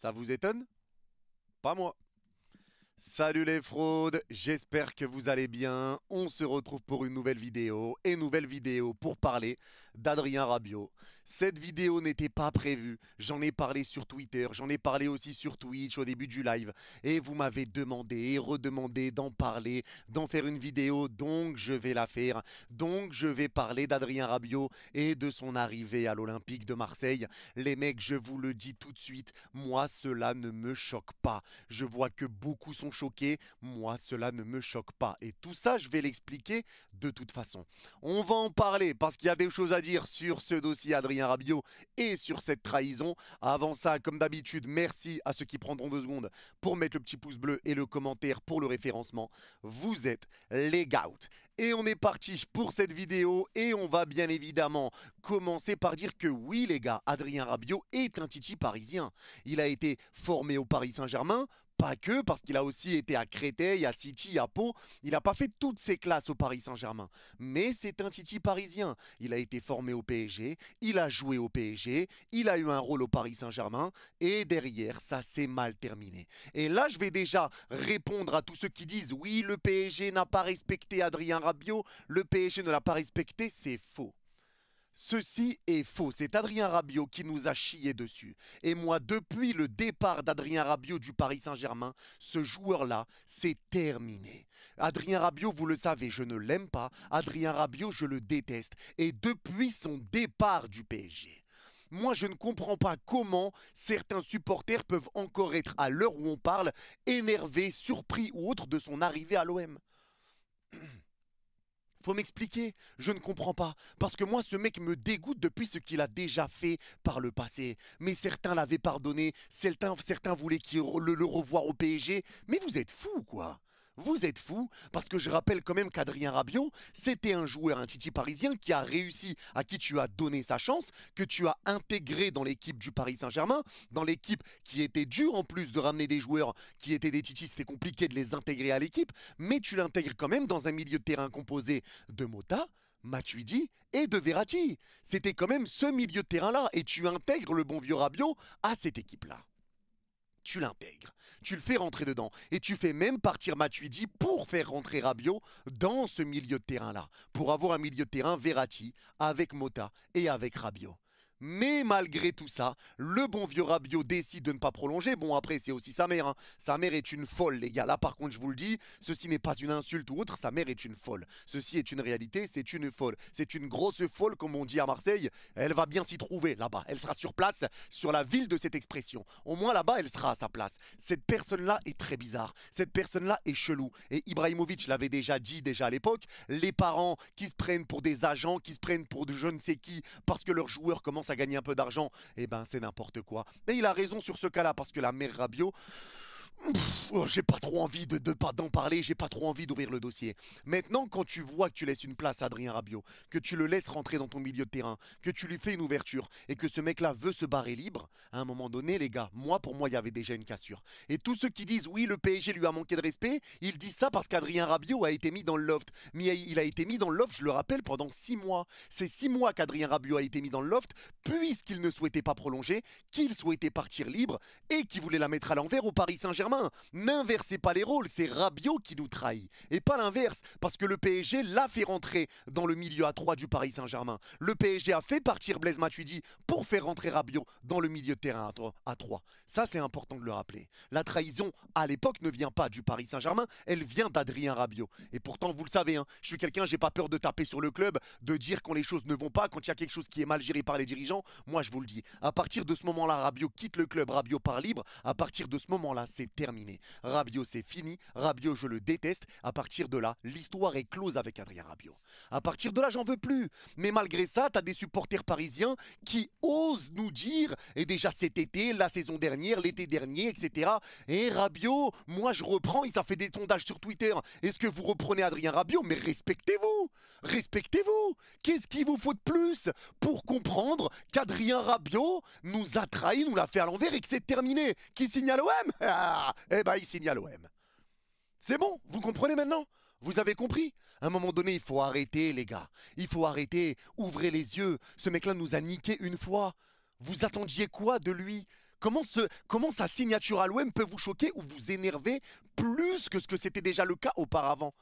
Ça vous étonne Pas moi. Salut les fraudes, j'espère que vous allez bien. On se retrouve pour une nouvelle vidéo et nouvelle vidéo pour parler d'Adrien Rabiot. Cette vidéo n'était pas prévue. J'en ai parlé sur Twitter, j'en ai parlé aussi sur Twitch au début du live. Et vous m'avez demandé et redemandé d'en parler, d'en faire une vidéo. Donc je vais la faire. Donc je vais parler d'Adrien Rabiot et de son arrivée à l'Olympique de Marseille. Les mecs, je vous le dis tout de suite, moi cela ne me choque pas. Je vois que beaucoup sont choqués. Moi cela ne me choque pas. Et tout ça, je vais l'expliquer de toute façon. On va en parler parce qu'il y a des choses à dire sur ce dossier Adrien Rabiot et sur cette trahison. Avant ça, comme d'habitude, merci à ceux qui prendront deux secondes pour mettre le petit pouce bleu et le commentaire pour le référencement. Vous êtes les Gouts. Et on est parti pour cette vidéo et on va bien évidemment commencer par dire que oui les gars, Adrien Rabiot est un Titi parisien. Il a été formé au Paris Saint-Germain pas que, parce qu'il a aussi été à Créteil, à City, à Pau. Il n'a pas fait toutes ses classes au Paris Saint-Germain. Mais c'est un Titi parisien. Il a été formé au PSG, il a joué au PSG, il a eu un rôle au Paris Saint-Germain, et derrière, ça s'est mal terminé. Et là, je vais déjà répondre à tous ceux qui disent oui, le PSG n'a pas respecté Adrien Rabiot, le PSG ne l'a pas respecté, c'est faux. Ceci est faux. C'est Adrien Rabiot qui nous a chié dessus. Et moi, depuis le départ d'Adrien Rabiot du Paris Saint-Germain, ce joueur-là, c'est terminé. Adrien Rabiot, vous le savez, je ne l'aime pas. Adrien Rabiot, je le déteste. Et depuis son départ du PSG. Moi, je ne comprends pas comment certains supporters peuvent encore être, à l'heure où on parle, énervés, surpris ou autres de son arrivée à l'OM. Faut m'expliquer, je ne comprends pas. Parce que moi, ce mec me dégoûte depuis ce qu'il a déjà fait par le passé. Mais certains l'avaient pardonné, certains, certains voulaient qu'il le, le revoir au PSG. Mais vous êtes fous, quoi vous êtes fou parce que je rappelle quand même qu'Adrien Rabiot, c'était un joueur, un Titi parisien qui a réussi, à qui tu as donné sa chance, que tu as intégré dans l'équipe du Paris Saint-Germain, dans l'équipe qui était dure en plus de ramener des joueurs qui étaient des Titi, c'était compliqué de les intégrer à l'équipe, mais tu l'intègres quand même dans un milieu de terrain composé de Mota, Matuidi et de Verratti. C'était quand même ce milieu de terrain-là, et tu intègres le bon vieux Rabiot à cette équipe-là tu l'intègres, tu le fais rentrer dedans, et tu fais même partir Matuidi pour faire rentrer Rabiot dans ce milieu de terrain-là, pour avoir un milieu de terrain Verratti avec Mota et avec Rabiot. Mais malgré tout ça, le bon vieux Rabiot décide de ne pas prolonger. Bon, après, c'est aussi sa mère. Hein. Sa mère est une folle, les gars. Là, par contre, je vous le dis, ceci n'est pas une insulte ou autre. Sa mère est une folle. Ceci est une réalité. C'est une folle. C'est une grosse folle, comme on dit à Marseille. Elle va bien s'y trouver là-bas. Elle sera sur place, sur la ville de cette expression. Au moins là-bas, elle sera à sa place. Cette personne-là est très bizarre. Cette personne-là est chelou. Et Ibrahimovic l'avait déjà dit déjà à l'époque. Les parents qui se prennent pour des agents, qui se prennent pour de je ne sais qui, parce que leur joueur commence à gagner un peu d'argent, et eh ben c'est n'importe quoi. Et il a raison sur ce cas-là, parce que la mère Rabio... Oh, j'ai pas trop envie de d'en parler, j'ai pas trop envie d'ouvrir le dossier. Maintenant, quand tu vois que tu laisses une place à Adrien Rabiot, que tu le laisses rentrer dans ton milieu de terrain, que tu lui fais une ouverture et que ce mec-là veut se barrer libre, à un moment donné, les gars, moi pour moi, il y avait déjà une cassure. Et tous ceux qui disent oui, le PSG lui a manqué de respect, ils disent ça parce qu'Adrien Rabiot a été mis dans le loft. Mais il a été mis dans le loft, je le rappelle, pendant six mois. C'est six mois qu'Adrien Rabiot a été mis dans le loft, puisqu'il ne souhaitait pas prolonger, qu'il souhaitait partir libre et qu'il voulait la mettre à l'envers au Paris Saint-Germain germain N'inversez pas les rôles, c'est Rabiot qui nous trahit. Et pas l'inverse, parce que le PSG l'a fait rentrer dans le milieu à 3 du Paris Saint-Germain. Le PSG a fait partir Blaise Matuidi pour faire rentrer Rabiot dans le milieu de terrain à 3. Ça, c'est important de le rappeler. La trahison, à l'époque, ne vient pas du Paris Saint-Germain, elle vient d'Adrien Rabiot. Et pourtant, vous le savez, hein, je suis quelqu'un, j'ai pas peur de taper sur le club, de dire quand les choses ne vont pas, quand il y a quelque chose qui est mal géré par les dirigeants. Moi, je vous le dis, à partir de ce moment-là, Rabiot quitte le club, Rabiot part libre. À partir de ce moment-là, c'est terminé. Rabio, c'est fini. Rabio, je le déteste. À partir de là, l'histoire est close avec Adrien Rabio. À partir de là, j'en veux plus. Mais malgré ça, t'as des supporters parisiens qui osent nous dire, et déjà cet été, la saison dernière, l'été dernier, etc. Et Rabio, moi je reprends, il s'en fait des sondages sur Twitter. Est-ce que vous reprenez Adrien Rabio Mais respectez-vous Respectez-vous Qu'est-ce qu'il vous faut de plus pour comprendre qu'Adrien Rabio nous a trahis, nous l'a fait à l'envers et que c'est terminé Qui signale OM Eh ben, il signe à l'OM. C'est bon, vous comprenez maintenant vous avez compris À un moment donné, il faut arrêter, les gars. Il faut arrêter. Ouvrez les yeux. Ce mec-là nous a niqué une fois. Vous attendiez quoi de lui comment, comment sa signature à l'OM peut vous choquer ou vous énerver plus que ce que c'était déjà le cas auparavant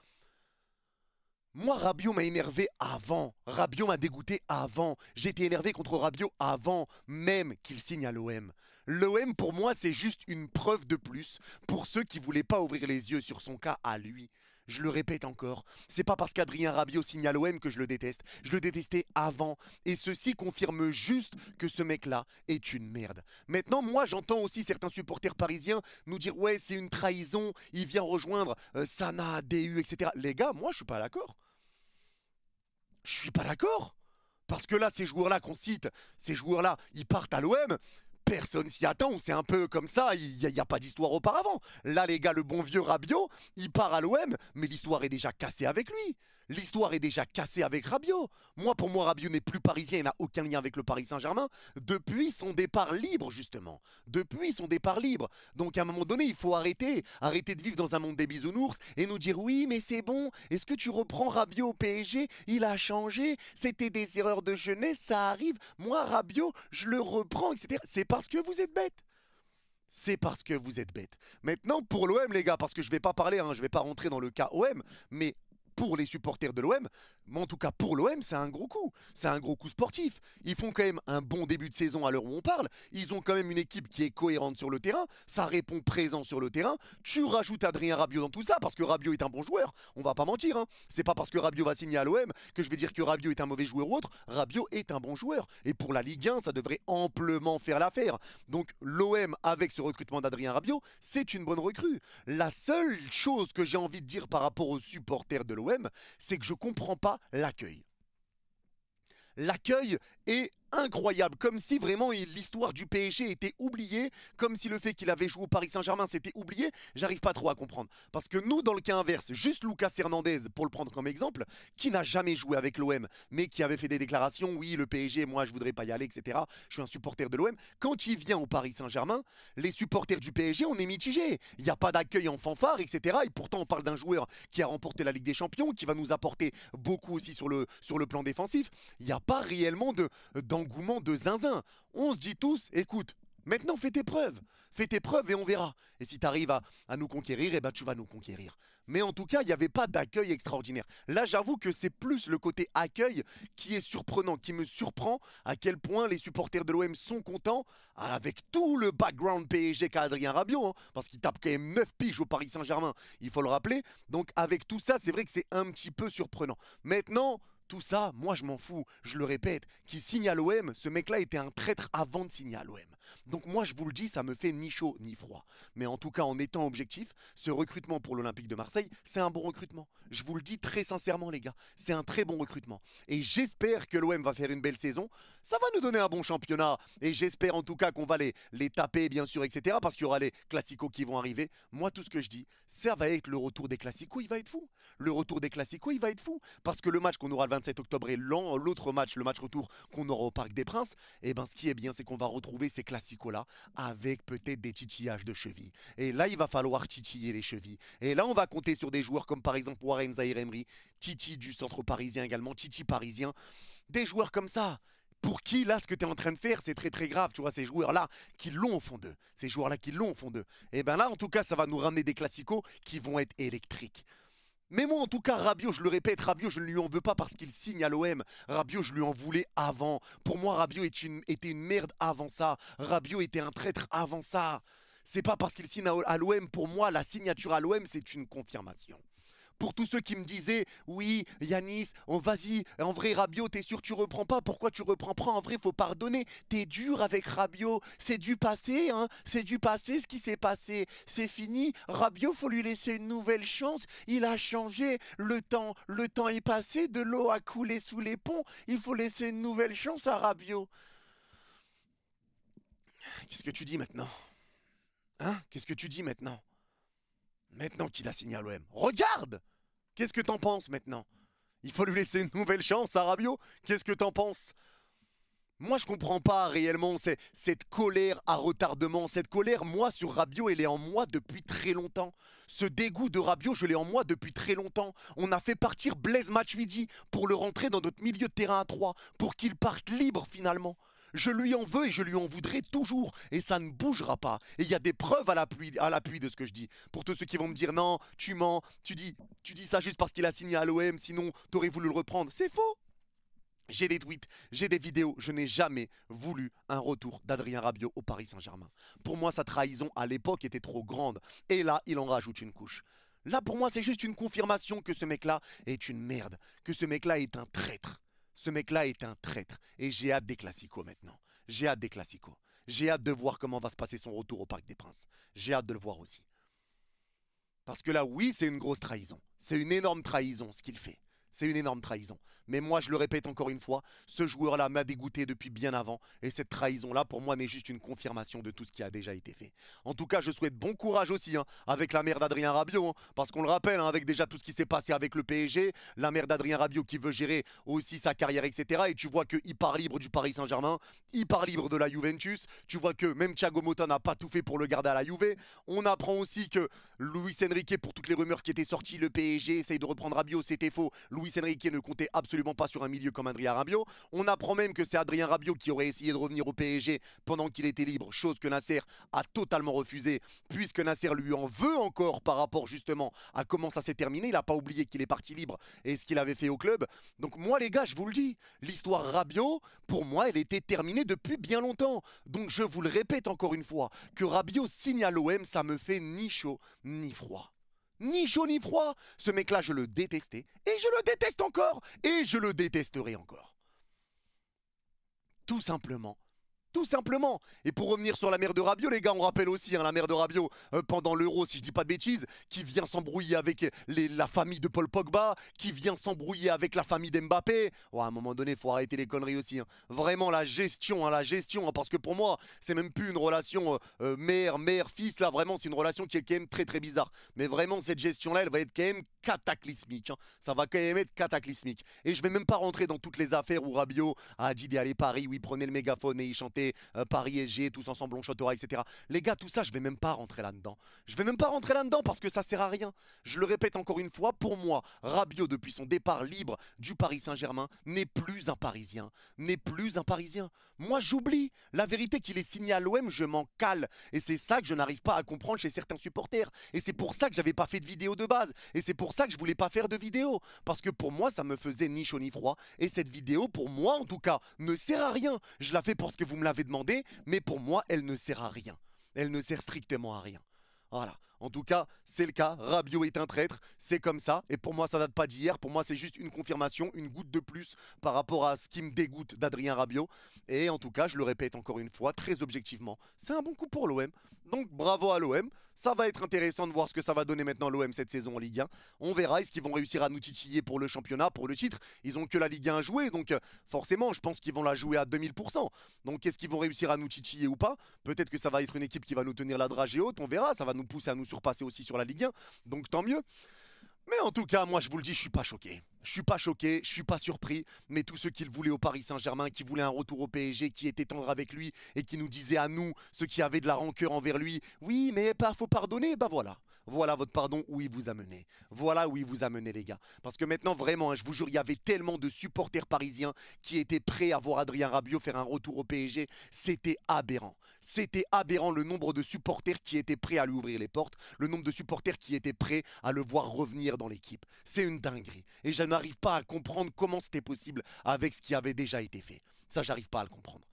moi, Rabio m'a énervé avant. Rabio m'a dégoûté avant. J'étais énervé contre Rabio avant même qu'il signe à l'OM. L'OM, pour moi, c'est juste une preuve de plus pour ceux qui voulaient pas ouvrir les yeux sur son cas à lui. Je le répète encore, c'est pas parce qu'Adrien Rabiot signe à l'OM que je le déteste. Je le détestais avant. Et ceci confirme juste que ce mec-là est une merde. Maintenant, moi, j'entends aussi certains supporters parisiens nous dire Ouais, c'est une trahison, il vient rejoindre euh, Sana, DU, etc. Les gars, moi, je suis pas d'accord. Je suis pas d'accord. Parce que là, ces joueurs-là qu'on cite, ces joueurs-là, ils partent à l'OM personne s'y attend. C'est un peu comme ça, il n'y a, pas d'histoire auparavant. Là, les gars, le bon vieux Rabiot, il part à l'OM, mais l'histoire est déjà cassée avec lui. L'histoire est déjà cassée avec Rabiot. Moi, pour moi, Rabiot n'est plus parisien Il n'a aucun lien avec le Paris Saint-Germain depuis son départ libre, justement. Depuis son départ libre. Donc, à un moment donné, il faut arrêter. Arrêter de vivre dans un monde des bisounours et nous dire oui, mais c'est bon. Est-ce que tu reprends Rabiot au PSG Il a changé. C'était des erreurs de jeunesse. Ça arrive. Moi, Rabiot, je le reprends, etc. C'est parce que vous êtes bêtes. c'est parce que vous êtes bêtes. Maintenant, pour l'OM, les gars, parce que je vais pas parler, je hein, je vais pas rentrer dans le cas OM, mais pour les supporters de l'OM, mais en tout cas pour l'OM, c'est un gros coup. C'est un gros coup sportif. Ils font quand même un bon début de saison à l'heure où on parle. Ils ont quand même une équipe qui est cohérente sur le terrain. Ça répond présent sur le terrain. Tu rajoutes Adrien Rabiot dans tout ça parce que Rabiot est un bon joueur. On va pas mentir. Hein. C'est pas parce que Rabiot va signer à l'OM que je vais dire que Rabiot est un mauvais joueur ou autre. Rabiot est un bon joueur. Et pour la Ligue 1, ça devrait amplement faire l'affaire. Donc l'OM avec ce recrutement d'Adrien Rabiot, c'est une bonne recrue. La seule chose que j'ai envie de dire par rapport aux supporters de l'OM, c'est que je comprends pas l'accueil. L'accueil est incroyable, comme si vraiment l'histoire du PSG était oubliée, comme si le fait qu'il avait joué au Paris Saint-Germain s'était oublié, j'arrive pas trop à comprendre. Parce que nous, dans le cas inverse, juste Lucas Hernandez, pour le prendre comme exemple, qui n'a jamais joué avec l'OM, mais qui avait fait des déclarations, oui, le PSG, moi, je voudrais pas y aller, etc. Je suis un supporter de l'OM. Quand il vient au Paris Saint-Germain, les supporters du PSG, on est mitigés. Il n'y a pas d'accueil en fanfare, etc. Et pourtant, on parle d'un joueur qui a remporté la Ligue des Champions, qui va nous apporter beaucoup aussi sur le, sur le plan défensif. Il n'y a pas réellement de... Dans engouement de zinzin. On se dit tous, écoute, maintenant fais tes preuves, fais tes preuves et on verra. Et si tu arrives à, nous conquérir, eh ben tu vas nous conquérir. Mais en tout cas, il n'y avait pas d'accueil extraordinaire. Là, j'avoue que c'est plus le côté accueil qui est surprenant, qui me surprend à quel point les supporters de l'OM sont contents ah, avec tout le background PSG qu'a Adrien Rabiot, hein, parce qu'il tape quand même 9 piges au Paris Saint-Germain, il faut le rappeler. Donc avec tout ça, c'est vrai que c'est un petit peu surprenant. Maintenant, tout ça, moi je m'en fous. Je le répète, qui signe à l'OM, ce mec-là était un traître avant de signer à l'OM. Donc moi, je vous le dis, ça me fait ni chaud ni froid. Mais en tout cas, en étant objectif, ce recrutement pour l'Olympique de Marseille, c'est un bon recrutement. Je vous le dis très sincèrement, les gars, c'est un très bon recrutement. Et j'espère que l'OM va faire une belle saison. Ça va nous donner un bon championnat. Et j'espère en tout cas qu'on va les, les taper, bien sûr, etc. Parce qu'il y aura les classicos qui vont arriver. Moi, tout ce que je dis, ça va être le retour des classicos, il va être fou. Le retour des classicos, il va être fou. Parce que le match qu'on aura le 27 octobre et l'autre match, le match retour qu'on aura au Parc des Princes, et eh ben ce qui est bien, c'est qu'on va retrouver ces classicos classico-là avec peut-être des titillages de cheville. Et là, il va falloir titiller les chevilles. Et là, on va compter sur des joueurs comme par exemple Warren Zairemri, Emery, Titi du centre parisien également, Titi parisien. Des joueurs comme ça, pour qui là ce que tu es en train de faire c'est très très grave tu vois ces joueurs là qui l'ont au fond d'eux ces joueurs là qui l'ont au fond d'eux et eh ben là en tout cas ça va nous ramener des classicos qui vont être électriques mais moi, en tout cas, Rabio, je le répète, Rabio, je ne lui en veux pas parce qu'il signe à l'OM. Rabio, je lui en voulais avant. Pour moi, Rabio était une merde avant ça. Rabio était un traître avant ça. C'est pas parce qu'il signe à l'OM. Pour moi, la signature à l'OM, c'est une confirmation pour tous ceux qui me disaient oui Yanis, on oh, vas-y, en vrai Rabiot, t'es sûr tu reprends pas Pourquoi tu reprends pas En vrai, faut pardonner. T'es dur avec Rabiot, c'est du passé, hein C'est du passé ce qui s'est passé. C'est fini. Rabiot, faut lui laisser une nouvelle chance. Il a changé. Le temps, le temps est passé. De l'eau a coulé sous les ponts. Il faut laisser une nouvelle chance à Rabiot. Qu'est-ce que tu dis maintenant Hein Qu'est-ce que tu dis maintenant Maintenant qu'il a signé à l'OM. Regarde Qu'est-ce que t'en penses maintenant Il faut lui laisser une nouvelle chance à Rabiot Qu'est-ce que t'en penses moi, je comprends pas réellement cette colère à retardement, cette colère, moi, sur Rabio, elle est en moi depuis très longtemps. Ce dégoût de Rabio, je l'ai en moi depuis très longtemps. On a fait partir Blaise Matuidi pour le rentrer dans notre milieu de terrain à 3, pour qu'il parte libre finalement. Je lui en veux et je lui en voudrai toujours. Et ça ne bougera pas. Et il y a des preuves à l'appui, à de ce que je dis. Pour tous ceux qui vont me dire non, tu mens, tu dis, tu dis ça juste parce qu'il a signé à l'OM, sinon t'aurais voulu le reprendre. C'est faux. J'ai des tweets, j'ai des vidéos, je n'ai jamais voulu un retour d'Adrien Rabiot au Paris Saint-Germain. Pour moi, sa trahison à l'époque était trop grande. Et là, il en rajoute une couche. Là, pour moi, c'est juste une confirmation que ce mec-là est une merde, que ce mec-là est un traître. Ce mec-là est un traître. Et j'ai hâte des classicos maintenant. J'ai hâte des classicos. J'ai hâte de voir comment va se passer son retour au Parc des Princes. J'ai hâte de le voir aussi. Parce que là, oui, c'est une grosse trahison. C'est une énorme trahison ce qu'il fait. C'est une énorme trahison. Mais moi, je le répète encore une fois, ce joueur-là m'a dégoûté depuis bien avant. Et cette trahison-là, pour moi, n'est juste une confirmation de tout ce qui a déjà été fait. En tout cas, je souhaite bon courage aussi hein, avec la mère d'Adrien Rabiot. Hein, parce qu'on le rappelle, hein, avec déjà tout ce qui s'est passé avec le PSG, la mère d'Adrien Rabiot qui veut gérer aussi sa carrière, etc. Et tu vois que part libre du Paris Saint-Germain, il part libre de la Juventus. Tu vois que même Thiago Motta n'a pas tout fait pour le garder à la Juve. On apprend aussi que Luis Enrique, pour toutes les rumeurs qui étaient sorties, le PSG essaye de reprendre Rabiot, c'était faux. Luis Enrique ne comptait absolument pas sur un milieu comme Adrien Rabiot. On apprend même que c'est Adrien Rabiot qui aurait essayé de revenir au PSG pendant qu'il était libre, chose que Nasser a totalement refusé. puisque Nasser lui en veut encore par rapport justement à comment ça s'est terminé. Il n'a pas oublié qu'il est parti libre et ce qu'il avait fait au club. Donc moi les gars, je vous le dis, l'histoire Rabiot, pour moi, elle était terminée depuis bien longtemps. Donc je vous le répète encore une fois, que Rabiot signe à l'OM, ça me fait ni chaud ni froid ni chaud ni froid. Ce mec-là, je le détestais, et je le déteste encore, et je le détesterai encore. Tout simplement tout simplement. Et pour revenir sur la mère de Rabiot, les gars, on rappelle aussi hein, la mère de Rabiot euh, pendant l'Euro, si je dis pas de bêtises, qui vient s'embrouiller avec la famille de Paul Pogba, qui vient s'embrouiller avec la famille d'Mbappé. à un moment donné, faut arrêter les conneries aussi. Hein. Vraiment la gestion, hein, la gestion, parce que pour moi, c'est même plus une relation euh, euh, mère, mère, fils. Là, vraiment, c'est une relation qui est quand même très très bizarre. Mais vraiment, cette gestion-là, elle va être quand même cataclysmique. Hein. Ça va quand même être cataclysmique. Et je vais même pas rentrer dans toutes les affaires où Rabiot a dit aller Paris, où il prenait le mégaphone et il chantait euh, Paris SG, tous ensemble on chantera, etc. Les gars, tout ça, je vais même pas rentrer là-dedans. Je vais même pas rentrer là-dedans parce que ça sert à rien. Je le répète encore une fois, pour moi, Rabiot, depuis son départ libre du Paris Saint-Germain, n'est plus un Parisien. N'est plus un Parisien. Moi, j'oublie. La vérité qu'il est signé à l'OM, je m'en cale. Et c'est ça que je n'arrive pas à comprendre chez certains supporters. Et c'est pour ça que j'avais pas fait de vidéo de base. Et c'est pour ça que je voulais pas faire de vidéo, parce que pour moi ça me faisait ni chaud ni froid, et cette vidéo pour moi en tout cas ne sert à rien. Je la fais parce que vous me l'avez demandé, mais pour moi elle ne sert à rien. Elle ne sert strictement à rien. Voilà. En tout cas, c'est le cas. Rabio est un traître, c'est comme ça. Et pour moi, ça date pas d'hier. Pour moi, c'est juste une confirmation, une goutte de plus par rapport à ce qui me dégoûte d'Adrien Rabio. Et en tout cas, je le répète encore une fois, très objectivement, c'est un bon coup pour l'OM. Donc bravo à l'OM. Ça va être intéressant de voir ce que ça va donner maintenant l'OM cette saison en Ligue 1. On verra est-ce qu'ils vont réussir à nous titiller pour le championnat, pour le titre. Ils ont que la Ligue 1 à jouer, donc euh, forcément, je pense qu'ils vont la jouer à 2000%. Donc est-ce qu'ils vont réussir à nous titiller ou pas Peut-être que ça va être une équipe qui va nous tenir la dragée haute. On verra. Ça va nous pousser à nous surpasser aussi sur la Ligue 1. Donc tant mieux. Mais en tout cas, moi je vous le dis, je suis pas choqué. Je suis pas choqué, je suis pas surpris, mais tous ceux qui le voulaient au Paris Saint-Germain, qui voulaient un retour au PSG, qui étaient tendre avec lui et qui nous disaient à nous, ceux qui avaient de la rancœur envers lui, oui, mais il faut pardonner, bah voilà. Voilà votre pardon où il vous a mené. Voilà où il vous a mené, les gars. Parce que maintenant, vraiment, hein, je vous jure, il y avait tellement de supporters parisiens qui étaient prêts à voir Adrien Rabiot faire un retour au PSG. C'était aberrant. C'était aberrant le nombre de supporters qui étaient prêts à lui ouvrir les portes, le nombre de supporters qui étaient prêts à le voir revenir dans l'équipe. C'est une dinguerie. Et je n'arrive pas à comprendre comment c'était possible avec ce qui avait déjà été fait. Ça, j'arrive pas à le comprendre.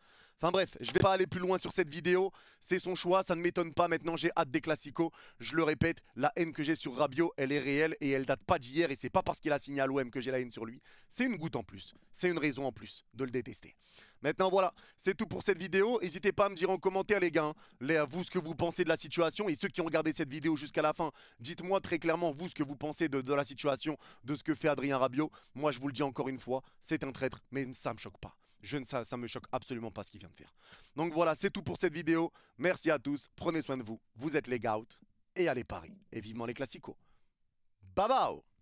Enfin bref, je vais pas aller plus loin sur cette vidéo, c'est son choix, ça ne m'étonne pas, maintenant j'ai hâte des classicos, je le répète, la haine que j'ai sur Rabiot, elle est réelle et elle date pas d'hier et c'est pas parce qu'il a signé à l'OM que j'ai la haine sur lui, c'est une goutte en plus, c'est une raison en plus de le détester. Maintenant voilà, c'est tout pour cette vidéo, n'hésitez pas à me dire en commentaire les gars, hein, vous ce que vous pensez de la situation et ceux qui ont regardé cette vidéo jusqu'à la fin, dites-moi très clairement vous ce que vous pensez de, la situation, de ce que fait Adrien Rabiot, moi je vous le dis encore une fois, c'est un traître mais ça me choque pas je, ça, ça me choque absolument pas ce qu'il vient de faire. Donc voilà, c'est tout pour cette vidéo. Merci à tous, prenez soin de vous. Vous êtes les gouts et allez Paris. Et vivement les classicos. Babao